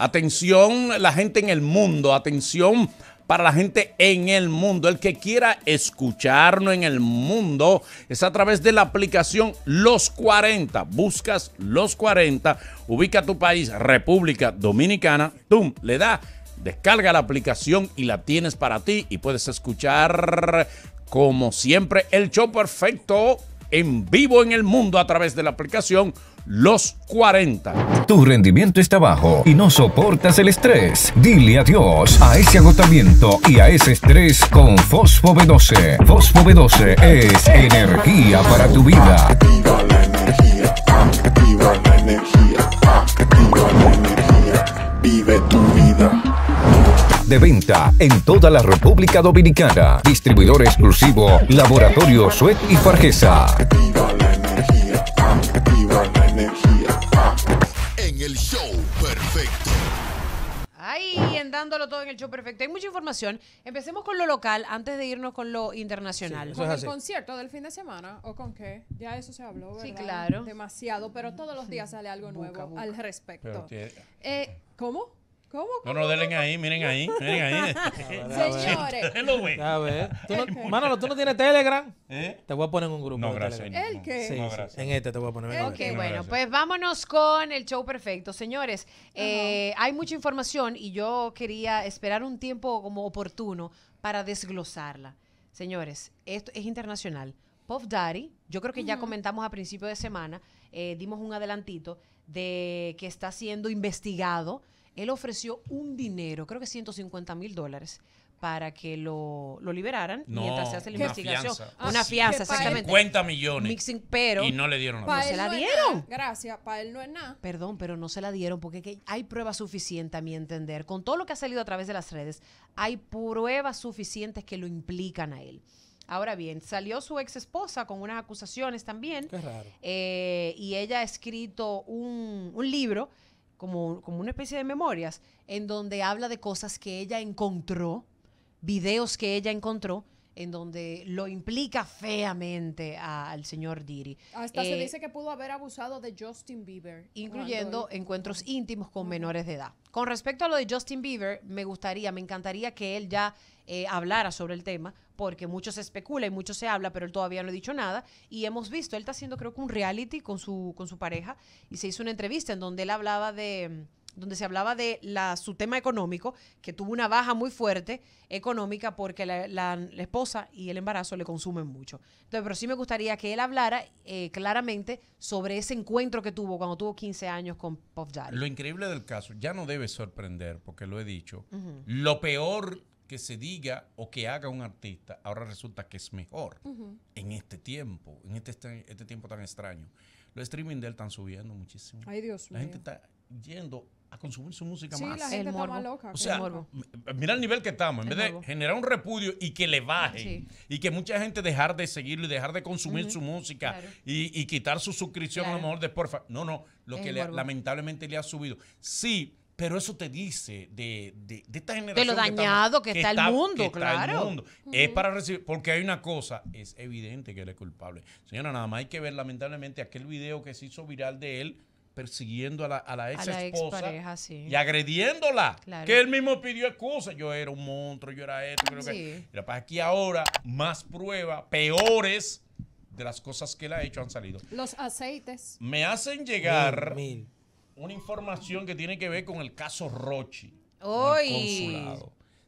Atención la gente en el mundo, atención para la gente en el mundo. El que quiera escucharnos en el mundo es a través de la aplicación Los 40. Buscas Los 40, ubica tu país, República Dominicana, ¡tum! Le da, descarga la aplicación y la tienes para ti y puedes escuchar, como siempre, el show perfecto en vivo en el mundo a través de la aplicación los 40. Tu rendimiento está bajo y no soportas el estrés. Dile adiós a ese agotamiento y a ese estrés con Fosfo B12. Fosfo B12 es energía para tu vida. la energía, Vive tu vida de venta en toda la República Dominicana. Distribuidor exclusivo Laboratorio Suet y Fargesa. Ahí, en dándolo todo en el show perfecto. Hay mucha información. Empecemos con lo local antes de irnos con lo internacional. ¿Con el concierto del fin de semana o con qué? Ya eso se habló, ¿verdad? Sí, claro. Demasiado, pero todos los días sale algo nuevo al respecto. Eh, ¿Cómo? no, no, denle ahí, miren ahí, miren ahí. Señores. A ver. Tú tú no tienes Telegram. ¿Eh? Te voy a poner en un grupo. No, gracias. ¿El En este te voy a poner. Este. ok, bueno, pues vámonos con el show perfecto. Señores, eh, hay mucha información y yo quería esperar un tiempo como oportuno para desglosarla. Señores, esto es internacional. Puff Daddy, yo creo que ya comentamos a principio de semana, eh, dimos un adelantito de que está siendo investigado él ofreció un dinero, creo que 150 mil dólares, para que lo, lo liberaran mientras se hace la investigación. Una fianza, exactamente. 50 millones. pero y no le dieron la No se la dieron. Gracias, para él no es nada. Perdón, pero no se la dieron porque hay pruebas suficientes, a mi entender. Con todo lo que ha salido a través de las redes, hay pruebas suficientes que lo implican a él. Ahora bien, salió su ex esposa con unas acusaciones también. Qué raro. Eh, y ella ha escrito un, un libro como, como una especie de memorias, en donde habla de cosas que ella encontró, videos que ella encontró, en donde lo implica feamente al señor Diri. Hasta se eh, dice que pudo haber abusado de Justin Bieber. Incluyendo encuentros íntimos con menores de edad. Con respecto a lo de Justin Bieber, me gustaría, me encantaría que él ya eh, hablara sobre el tema, porque mucho se especula y mucho se habla, pero él todavía no ha dicho nada. Y hemos visto, él está haciendo creo que un reality con su, con su pareja y se hizo una entrevista en donde él hablaba de donde se hablaba de su tema económico, que tuvo una baja muy fuerte económica porque la, esposa y el embarazo le consumen mucho. Entonces, pero sí me gustaría que él hablara eh, claramente sobre ese encuentro que tuvo cuando tuvo 15 años con Pop Lo increíble del caso, ya no debe sorprender, porque lo he dicho, lo peor que se diga o que haga un artista, ahora resulta que es mejor en este tiempo, en este, este, este tiempo tan extraño. Los streaming de él están subiendo muchísimo. Ay, Dios mío. La gente está yendo a consumir su música más. La O sea, mira el nivel que estamos. En vez de generar un repudio y que le baje y que mucha gente dejar de seguirlo y dejar de consumir su música y, quitar su suscripción a lo mejor de porfa. No, no, lo que lamentablemente le ha subido. Sí, pero eso te dice de, esta generación. De lo dañado que, está, el mundo, claro. Es para recibir. Porque hay una cosa, es evidente que él es culpable. Señora, nada más hay que ver, lamentablemente, aquel video que se hizo viral de él persiguiendo a la, a la ex la sí. y agrediéndola. Que él mismo pidió excusa. Yo era un monstruo, yo era esto. Pues aquí ahora, más pruebas, peores de las cosas que él ha hecho han salido. Los aceites. Me hacen llegar una información que tiene que ver con el caso Rochi. Hoy.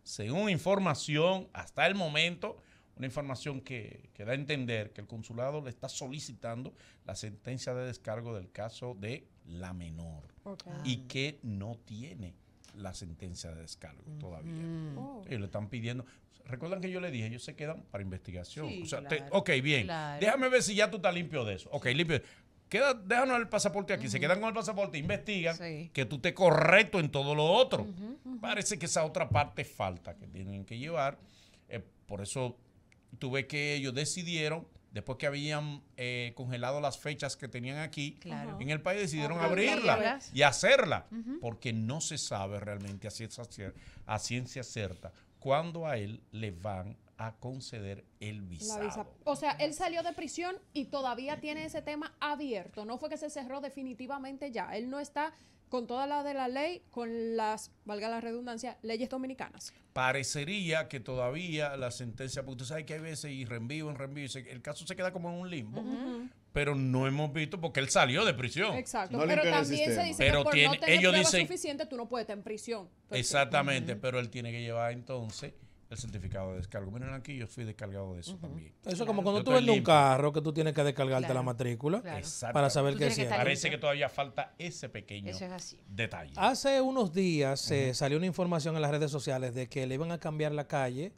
Según información, hasta el momento, una información que, da a entender que el consulado le está solicitando la sentencia de descargo del caso de la menor y que no tiene la sentencia de descargo todavía. Y oh. Ellos le están pidiendo. Recuerdan que yo le dije, ellos se quedan para investigación. o sea, ok, bien. Déjame ver si ya tú estás limpio de eso. Ok, limpio déjanos el pasaporte aquí. Se quedan con el pasaporte, investigan que tú estés correcto en todo lo otro. Parece que esa otra parte falta que tienen que llevar. Eh, por eso tuve que ellos decidieron, después que habían eh, congelado las fechas que tenían aquí en el país, decidieron abrirla y hacerla, porque no se sabe realmente a ciencia, a ciencia cierta cuándo a él le van a a conceder el visado. Visa. O sea, él salió de prisión y todavía tiene ese tema abierto. No fue que se cerró definitivamente ya. Él no está con toda la de la ley, con las, valga la redundancia, leyes dominicanas. Parecería que todavía la sentencia, porque usted sabe que hay veces y reenvío, en reenvío, el caso se queda como en un limbo, pero no hemos visto porque él salió de prisión. Exacto, pero también se dice que por no tener ellos suficiente tú no puedes estar en prisión. Exactamente, pero él tiene que llevar entonces el certificado de descargo. Miren aquí, yo fui descargado de eso también. Eso es como cuando tú vendes un carro que tú tienes que descargarte la matrícula para saber qué es. Que Parece que todavía falta ese pequeño detalle. Hace unos días se eh, salió una información en las redes sociales de que le iban a cambiar la calle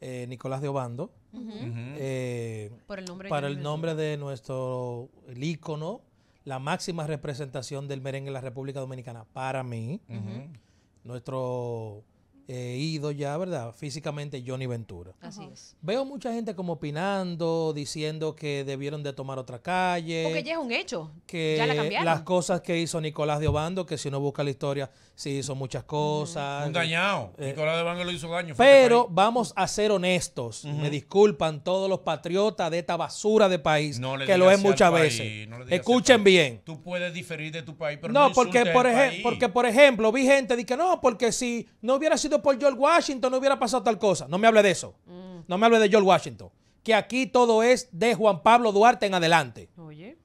eh, Nicolás de Obando eh, Por el nombre para el nombre de nuestro el ícono, la máxima representación del merengue en la República Dominicana. Para mí, nuestro He eh, ido ya, ¿verdad? Físicamente Johnny Ventura. Así es. Veo mucha gente como opinando, diciendo que debieron de tomar otra calle. Porque ya es un hecho. Que ya cambiaron. las cosas que hizo Nicolás de Obando, que si uno busca la historia, sí hizo muchas cosas. Un dañado. Eh, Nicolás de Obando lo hizo daño. Pero vamos a ser honestos. Me disculpan todos los patriotas de esta basura de país, que lo es muchas veces. Escuchen bien. Tú puedes diferir de tu país, pero no, porque, por porque por ejemplo vi gente que no, porque si no hubiera sido por George Washington, no hubiera pasado tal cosa. No me hable de eso. No me hable de George Washington. Que aquí todo es de Juan Pablo Duarte en adelante.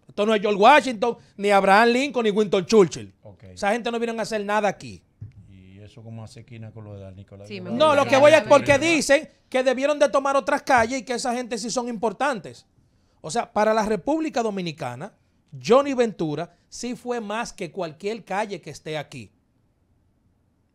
Esto no es George Washington, ni Abraham Lincoln, ni Winston Churchill. Esa gente no vino a hacer nada aquí. Y eso como hace con lo de Nicolás. no, lo que voy a... Porque dicen que debieron de tomar otras calles y que esa gente sí son importantes. O sea, para la República Dominicana, Johnny Ventura sí fue más que cualquier calle que esté aquí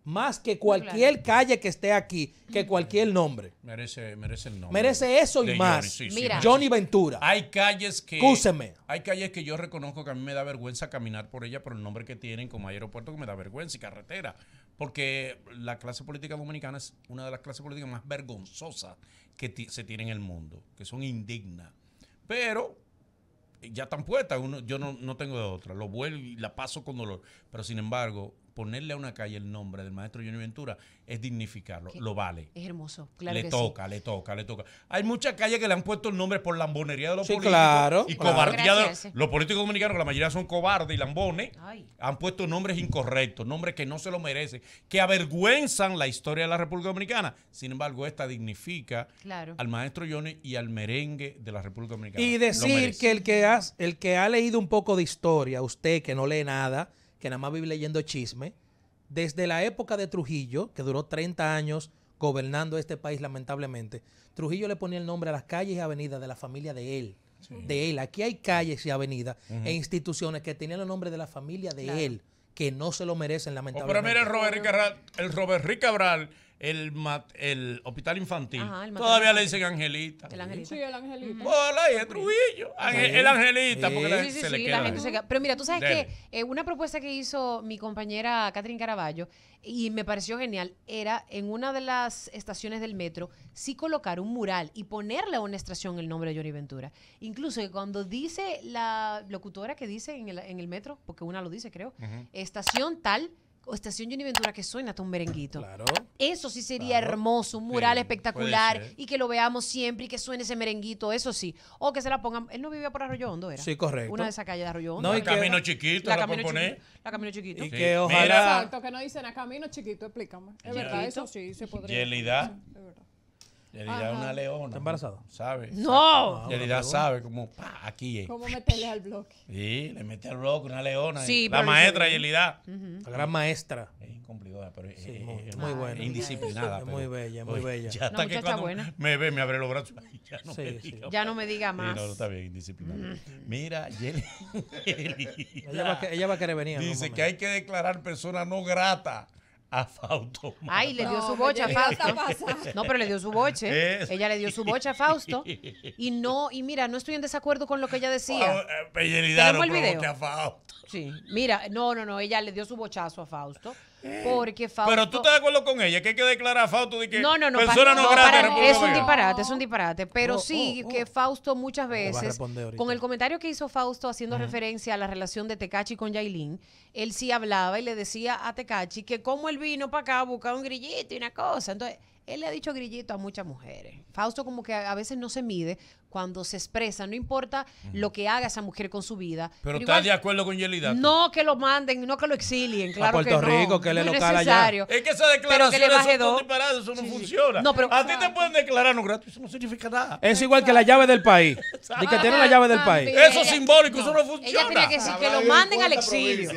más que cualquier calle que esté aquí, que cualquier nombre. Merece, merece el nombre. Merece eso y más. Johnny, Mira. Johnny Ventura. Hay calles que. Cúseme. Hay calles que yo reconozco que a mí me da vergüenza caminar por ella por el nombre que tienen, como aeropuerto que me da vergüenza y carretera. Porque la clase política dominicana es una de las clases políticas más vergonzosas que se tiene en el mundo, que son indignas. Pero eh, ya están puestas, yo no, no tengo de otra. Lo vuelvo y la paso con dolor. Pero sin embargo, ponerle a una calle el nombre del maestro Johnny Ventura es dignificarlo, lo vale. Es hermoso, claro. Le que toca, sí. le toca, le toca. Hay muchas calles que le han puesto el nombre por lambonería de los políticos. Claro, y cobardía los políticos dominicanos, que la mayoría son cobardes y lambones, han puesto nombres incorrectos, nombres que no se lo merecen, que avergüenzan la historia de la República Dominicana. Sin embargo, esta dignifica al maestro Johnny y al merengue de la República Dominicana. Y decir que el que, el que ha leído un poco de historia, usted que no lee nada, que nada más vive leyendo chisme, desde la época de Trujillo, que duró 30 años gobernando este país lamentablemente, Trujillo le ponía el nombre a las calles y avenidas de la familia de él. De él. Aquí hay calles y avenidas e instituciones que tenían el nombre de la familia de él, que no se lo merecen lamentablemente. Oh, pero mira el Robert el Robert Rick Cabral el, el hospital infantil. Todavía le dicen Angelita. El Angelita. Sí, el Angelita. Hola, y Trujillo. el Angelita, se le Pero mira, tú sabes que eh, una propuesta que hizo mi compañera Catherine Caraballo, y me pareció genial, era en una de las estaciones del metro, sí colocar un mural y ponerle a una estación el nombre de Johnny Ventura. Incluso que cuando dice la locutora que dice en el, en el metro, porque una lo dice, creo, estación tal o Estación Ventura que suena hasta un merenguito. Claro. Eso sí sería hermoso, un mural espectacular y que lo veamos siempre y que suene ese merenguito, eso sí. O que se la pongan. Él no vivía por Arroyo Hondo, ¿era? Sí, correcto. Una de esas calles de Arroyo Hondo. No, y Camino Chiquito, la, la Camino La Camino Chiquito. Y que ojalá. Exacto, que no dicen a ah, Camino Chiquito, explícame. Es verdad, eso sí se podría. Yelida. es verdad. Yelida es una leona. ¿Está embarazada? ¿Sabe? ¡No! Yelida ah, sabe como, pa, aquí ¿Cómo meterle al bloque? Sí, le mete al bloque una leona. Sí, la maestra Yelida. La gran maestra. Es incumplidora, pero es, muy, buena. indisciplinada. muy bella, muy bella. Ya está que cuando buena. me ve, me abre los brazos. Ya no, sí, me, diga, ya no me diga más. no, está bien, indisciplinada. Mira, Yelida. Ella va, a querer venir. Dice que hay que declarar persona no grata a Fausto. Ay, le dio su boche a Fausto. No, pero le dio su boche. Ella le dio su boche a Fausto. Y no, y mira, no estoy en desacuerdo con lo que ella decía. Eh, el video? Sí, mira, no, no, no, ella le dio su bochazo a Fausto. Porque eh. Fausto... Pero tú estás de acuerdo con ella, que hay que declarar a Fausto de que no, no, no, Es un disparate, es un disparate. Pero oh, sí oh, que oh. Fausto muchas veces, con el comentario que hizo Fausto haciendo referencia a la relación de Tecachi con Yailin, él sí hablaba y le decía a Tecachi que como él vino para acá a un grillito y una cosa. Entonces, él le ha dicho grillito a muchas mujeres. Fausto como que a veces no se mide cuando se expresa, no importa lo que haga esa mujer con su vida. Pero, está de acuerdo con Yelida. No que lo manden, no que lo exilien, claro a Puerto Rico, que le no local allá. Es que esas Pero que le son disparadas, eso no funciona. No, pero, a ti te pueden declarar no gratis, eso no significa nada. Es igual que la llave del país. de que tiene la llave del país. Eso es simbólico, eso no funciona. Ella tiene que decir que lo manden al exilio.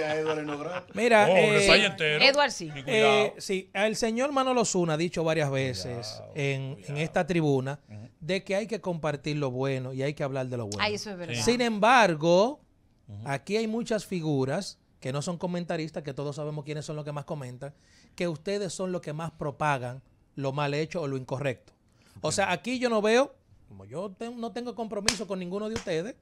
Mira, oh, eh, Edward sí. Eh, sí, el señor Manolo Zuna ha dicho varias veces en, esta tribuna de que hay que compartir lo bueno y hay que hablar de lo bueno. Sin embargo, aquí hay muchas figuras que no son comentaristas, que todos sabemos quiénes son los que más comentan, que ustedes son los que más propagan lo mal hecho o lo incorrecto. O sea, aquí yo no veo, como yo no tengo compromiso con ninguno de ustedes,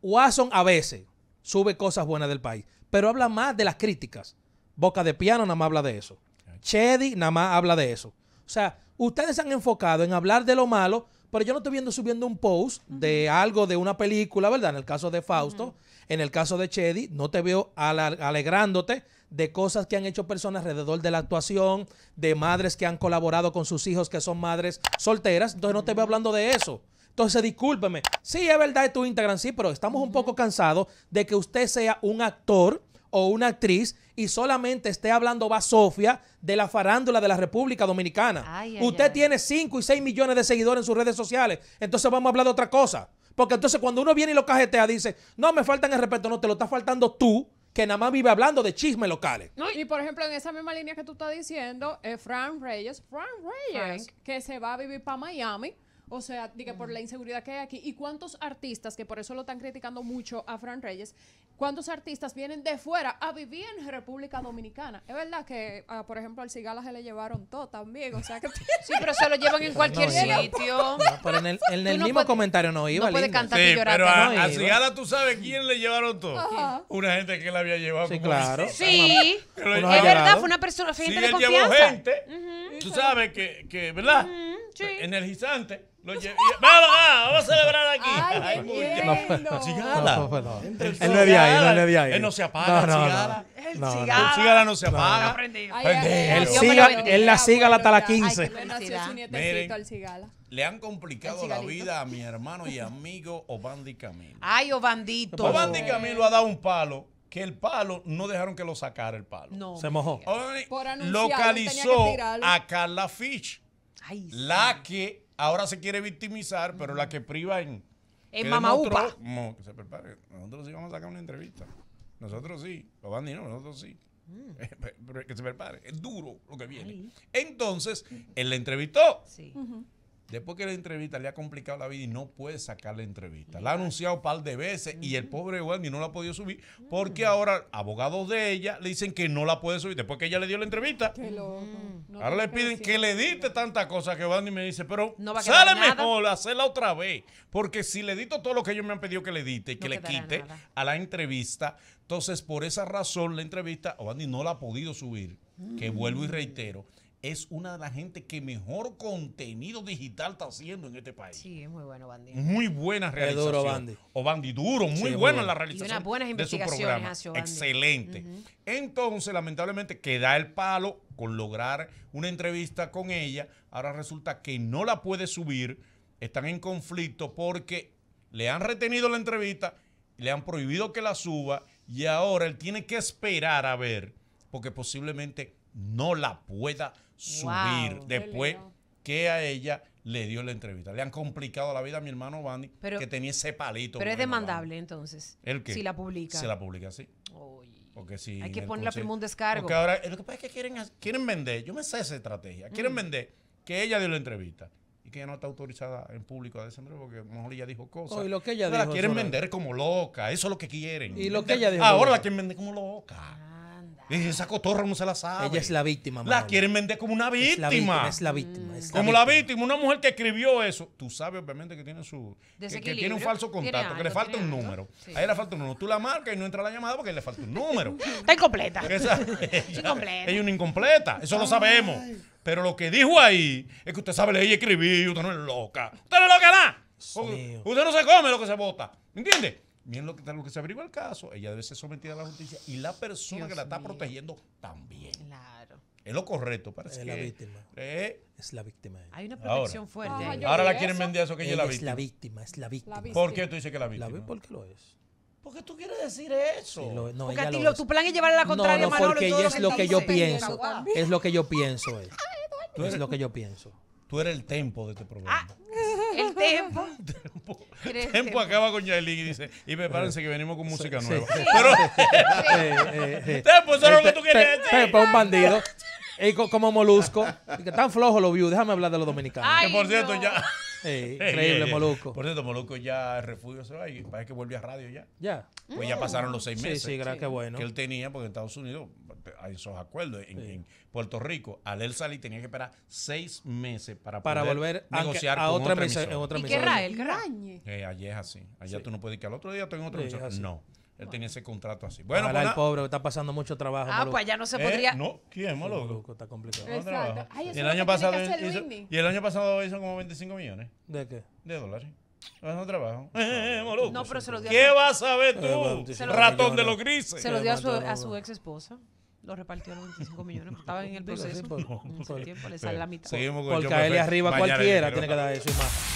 Watson a veces sube cosas buenas del país, pero habla más de las críticas. Boca de Piano nada más habla de eso. Chedi nada más habla de eso. O sea, ustedes se han enfocado en hablar de lo malo, pero yo no estoy viendo subiendo un post de algo de una película, ¿verdad? En el caso de Fausto, en el caso de Chedi, no te veo alegrándote de cosas que han hecho personas alrededor de la actuación, de madres que han colaborado con sus hijos que son madres solteras, entonces no te veo hablando de eso. Entonces, discúlpeme. Sí, es verdad, es tu Instagram, sí, pero estamos un poco cansados de que usted sea un actor o una actriz y solamente esté hablando va Sofía de la farándula de la República Dominicana. Usted tiene 5 y 6 millones de seguidores en sus redes sociales, entonces vamos a hablar de otra cosa. Porque entonces cuando uno viene y lo cajetea, dice, no, me faltan el respeto, no, te lo está faltando tú, que nada más vive hablando de chismes locales. y por ejemplo, en esa misma línea que tú estás diciendo, eh, Frank Reyes, Frank Reyes, que se va a vivir para Miami o sea, diga, por la inseguridad que hay aquí. ¿Y cuántos artistas, que por eso lo están criticando mucho a Fran Reyes, cuántos artistas vienen de fuera a vivir en República Dominicana? Es verdad que, ah, por ejemplo, al Cigala se le llevaron todo también. O sea, que sí, pero se lo llevan en cualquier sitio. pero en el, mismo comentario no iba. No puede cantar y llorar. Pero al Cigala tú sabes quién le llevaron todo. Una gente que le había llevado. Sí, claro. Sí. es verdad, fue una persona, gente de gente. Tú sabes que, ¿verdad? energizante. Lo Vamos, a celebrar aquí. el qué no, Cigala. Pues, no, Él no ahí, Él no se apaga, El cigala. no se apaga. El cigala, él la cigala hasta las 15. Miren, le han complicado la vida a mi hermano y amigo Obandi Camilo. Ay, Obandito. Obandi Camilo ha dado un palo que el palo no dejaron que lo sacara el palo. Se mojó. localizó a Carla Fitch la que ahora se quiere victimizar, pero la que priva en... En Mamaupa. que se prepare. Nosotros sí vamos a sacar una entrevista. Nosotros sí. Los bandidos, nosotros sí. Mm. que se prepare. Es duro lo que viene. Entonces, él la entrevistó. Sí. Después que la entrevista le ha complicado la vida y no puede sacar la entrevista. La ha anunciado un par de veces y el pobre Wendy no la ha podido subir porque ahora abogados de ella le dicen que no la puede subir después que ella le dio la entrevista. ahora le piden que le edite tantas cosas que Wendy me dice, pero sale mejor hacerla otra vez. Porque si le dito todo lo que ellos me han pedido que le edite y que le quite a la entrevista, entonces por esa razón la entrevista Wendy no la ha podido subir. Que vuelvo y reitero es una de las gente que mejor contenido digital está haciendo en este país. Sí, es muy bueno, Bandi. Muy buena realización. Duro, Bandi O Bandi duro, muy buena la realización. unas buenas investigaciones de su programa. Excelente. Entonces, lamentablemente, queda el palo con lograr una entrevista con ella. Ahora resulta que no la puede subir. Están en conflicto porque le han retenido la entrevista, le han prohibido que la suba y ahora él tiene que esperar a ver porque posiblemente no la pueda subir subir después que a ella le dio la entrevista. Le han complicado la vida a mi hermano Bandy, que tenía ese palito. Pero es demandable entonces. ¿El Si la publica. Si la publica, sí. Porque si Hay que ponerla primero un descargo. Porque ahora, lo que pasa es que quieren, quieren vender, yo me sé esa estrategia, quieren mm. vender que ella dio la entrevista y que ella no está autorizada en público a diciembre porque a lo mejor ella dijo cosas. Oh, y lo que ella dijo, la quieren vender como loca, eso es lo que quieren. Y lo que ella dijo. Ahora la quieren vender como loca. Ah. Esa cotorra no se la sabe. Ella es la víctima. La quieren vender como una víctima. Es la víctima. como la víctima. Una mujer que escribió eso. Tú sabes, obviamente, que tiene su. Que, tiene un falso contacto que le falta un número. Ahí le falta un número. Tú la marcas y no entra la llamada porque le falta un número. Está incompleta. incompleta. Ella es una incompleta. Eso lo sabemos. Pero lo que dijo ahí es que usted sabe leer y escribir. Usted no es loca. Usted no es loca nada. Usted no se come lo que se vota. entiendes? Miren lo que, lo que se abrió el caso, ella debe ser sometida a la justicia y la persona que la está protegiendo también. Claro. Es lo correcto, parece es La víctima. Eh. Es la víctima. Hay una protección fuerte. Ahora la quieren vender eso que ella, es la víctima. Es la víctima, es la víctima. ¿Por qué tú dices que es la víctima? La porque lo es. qué tú quieres decir eso. porque a ti lo, tu plan es a la contraria no, porque ella es lo que, yo pienso. Es lo que yo pienso. Eh. Es, lo que yo pienso. Tú eres el tempo de este problema. Ah. el tempo. Tempo. acaba con Yailin y dice, y prepárense que venimos con música nueva. Pero, Tempo, eso es lo que tú quieres decir. Tempo un bandido. Y como molusco. Tan flojo lo vio. Déjame hablar de los dominicanos. que por cierto, ya. increíble, Molusco. Por cierto, Molusco ya el refugio se va y parece que vuelve a radio ya. Ya. Pues ya pasaron los seis meses. Sí, sí, gracias, bueno. Que él tenía, porque en Estados Unidos esos acuerdos en, Puerto Rico, al él salir tenía que esperar seis meses para, para poder volver a negociar con otra, otra, En otra ¿Y ¿qué era el rañe? Eh, allá es así. Allá tú no puedes ir que al otro día tengo otra emisora. No. Él tenía ese contrato así. Bueno, el pues, pobre está pasando mucho trabajo. Ah, pues ya no se eh, podría. no, ¿quién, es Sí, está complicado. y, el año pasado hizo, y el año pasado hizo como 25 millones. ¿De qué? De dólares. No trabajo. Eh, trabajo eh, No, pero se lo dio ¿Qué vas a ver eh, tú? Ratón de los grises. Se lo dio a su ex esposa lo repartió los 25 millones. Estaba en el proceso. un en ese tiempo le sale la mitad. Seguimos con el Porque él arriba cualquiera tiene que dar eso y más.